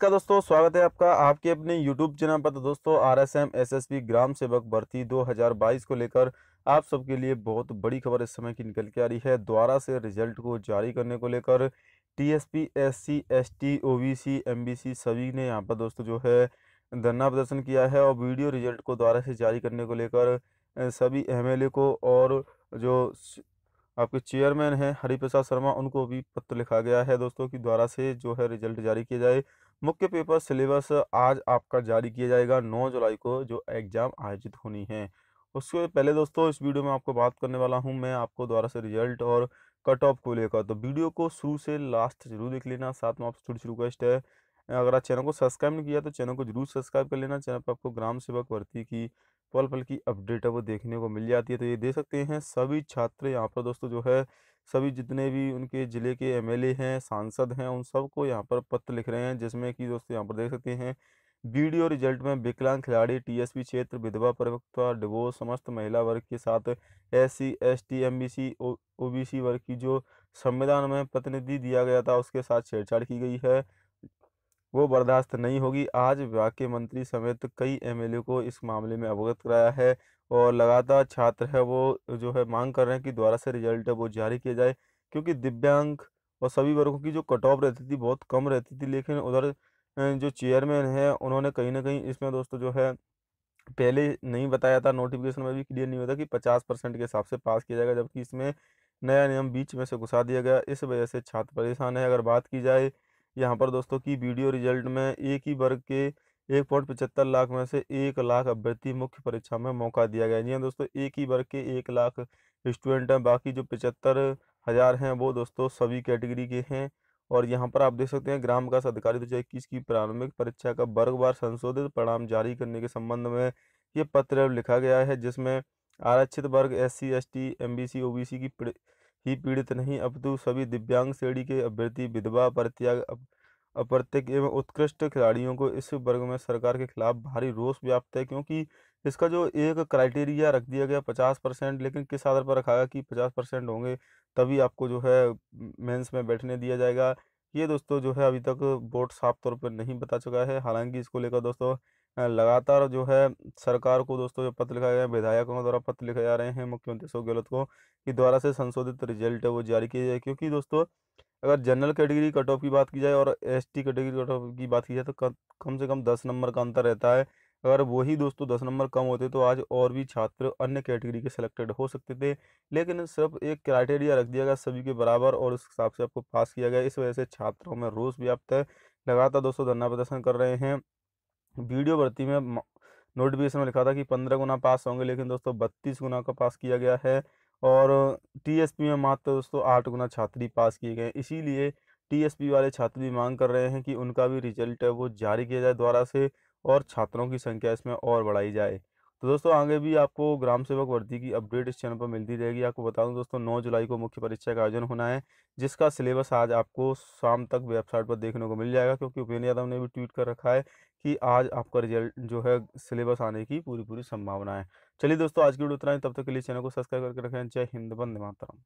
का दोस्तों स्वागत है आपका आपके अपने यूट्यूब चैनल पर तो दोस्तों एस पी ग्राम सेवक भर्ती 2022 को लेकर आप सबके लिए बहुत बड़ी खबर इस समय की निकल के आ रही है द्वारा से रिजल्ट को जारी करने को लेकर T T S S S P C O B C M B C सभी ने यहाँ पर दोस्तों जो है धरना प्रदर्शन किया है और वीडियो रिजल्ट को द्वारा से जारी करने को लेकर सभी ए को और जो आपके चेयरमैन हैं हरिप्रसाद शर्मा उनको भी पत्र लिखा गया है दोस्तों कि द्वारा से जो है रिजल्ट जारी किया जाए मुख्य पेपर सिलेबस आज आपका जारी किया जाएगा 9 जुलाई को जो एग्ज़ाम आयोजित होनी है उसके पहले दोस्तों इस वीडियो में आपको बात करने वाला हूं मैं आपको दोबारा से रिजल्ट और कट ऑफ को लेकर तो वीडियो को शुरू से लास्ट जरूर देख लेना साथ में आपसे छोटी सी रिक्वेस्ट है अगर आप चैनल को सब्सक्राइब नहीं किया तो चैनल को जरूर सब्सक्राइब कर लेना चैनल पर आपको ग्राम सेवक भर्ती की पल पल की अपडेट है वो देखने को मिल जाती है तो ये देख सकते हैं सभी छात्र यहाँ पर दोस्तों जो है सभी जितने भी उनके ज़िले के एमएलए हैं सांसद हैं उन सबको यहाँ पर पत्र लिख रहे हैं जिसमें कि दोस्तों यहाँ पर देख सकते हैं वीडियो रिजल्ट में विकलांग खिलाड़ी टीएसपी क्षेत्र विधवा प्रवक्ता डिवोर्स समस्त महिला वर्ग के साथ S C S T M B C O B C वर्ग की जो संविधान में प्रतिनिधि दिया गया था उसके साथ छेड़छाड़ की गई है वो बर्दाश्त नहीं होगी आज विभाग के मंत्री समेत कई एमएलए को इस मामले में अवगत कराया है और लगातार छात्र है वो जो है मांग कर रहे हैं कि दोबारा से रिजल्ट वो जारी किया जाए क्योंकि दिव्यांग और सभी वर्गों की जो कट ऑफ रहती थी बहुत कम रहती थी लेकिन उधर जो चेयरमैन है उन्होंने कहीं ना कहीं इसमें दोस्तों जो है पहले नहीं बताया था नोटिफिकेशन में भी क्लियर नहीं होता कि पचास परसेंट के हिसाब से पास किया जाएगा जबकि इसमें नया नियम बीच में से घुसा दिया गया इस वजह से छात्र परेशान है अगर बात की जाए यहाँ पर दोस्तों की वीडियो रिजल्ट में एक ही वर्ग के एक पॉइंट पचहत्तर लाख में से एक लाख अभ्यर्थी मुख्य परीक्षा में मौका दिया गया जी हाँ दोस्तों एक ही वर्ग के एक लाख स्टूडेंट हैं बाकी जो पचहत्तर हज़ार हैं वो दोस्तों सभी कैटेगरी के हैं और यहाँ पर आप देख सकते हैं ग्राम विकास अधिकारी दो हज़ार इक्कीस की प्रारंभिक परीक्षा का वर्गवार संशोधित परिणाम जारी करने के संबंध में ये पत्र लिखा गया है जिसमें आरक्षित वर्ग S C S T M B C O B C की ही पीड़ित नहीं अपितु सभी दिव्यांग श्रेणी के अभ्यर्थी विधवा परित्याग अप्रत्यक एवं उत्कृष्ट खिलाड़ियों को इस वर्ग में सरकार के खिलाफ भारी रोष व्याप्त है क्योंकि इसका जो एक क्राइटेरिया रख दिया गया पचास परसेंट लेकिन किस आधार पर रखा गया कि पचास परसेंट होंगे तभी आपको जो है मेंस में बैठने दिया जाएगा ये दोस्तों जो है अभी तक बोर्ड साफ तौर पर नहीं बता चुका है हालांकि इसको लेकर दोस्तों लगातार जो है सरकार को दोस्तों जो पत्र लिखा गया है विधायकों द्वारा पत्र लिखे जा रहे हैं मुख्यमंत्री अशोक गहलोत को कि द्वारा से संशोधित रिजल्ट है वो जारी किया जाए क्योंकि दोस्तों अगर जनरल कैटेगरी कट ऑफ की बात की जाए और S T category cut off की बात की जाए तो कम से कम दस नंबर का अंतर रहता है अगर वही दोस्तों दस नंबर कम होते तो आज और भी छात्र अन्य कैटेगरी के सिलेक्टेड हो सकते थे लेकिन सिर्फ एक क्राइटेरिया रख दिया गया सभी के बराबर और उस हिसाब से आपको पास किया गया इस वजह से छात्रों में रोष व्याप्त है लगातार दोस्तों धरना प्रदर्शन कर रहे हैं वीडियो भर्ती में नोटिफिकेशन में लिखा था कि पंद्रह गुना पास होंगे लेकिन दोस्तों बत्तीस गुना का पास किया गया है और टी में मात्र दोस्तों आठ गुना छात्री पास किए गए इसीलिए टी वाले छात्र भी मांग कर रहे हैं कि उनका भी रिजल्ट है वो जारी किया जाए द्वारा से और छात्रों की संख्या इसमें और बढ़ाई जाए तो दोस्तों आगे भी आपको ग्राम सेवक भर्ती की अपडेट इस चैनल पर मिलती रहेगी आपको बता दूं दोस्तों 9 जुलाई को मुख्य परीक्षा का आयोजन होना है जिसका सिलेबस आज आपको शाम तक वेबसाइट पर देखने को मिल जाएगा क्योंकि उपेंद्र यादव ने भी ट्वीट कर रखा है कि आज आपका रिजल्ट जो है सिलेबस आने की पूरी पूरी संभावना है चलिए दोस्तों आज की वीडियो उतना ही तब तक के लिए चैनल को सब्सक्राइब करके रखें जय हिंद बंद मातरम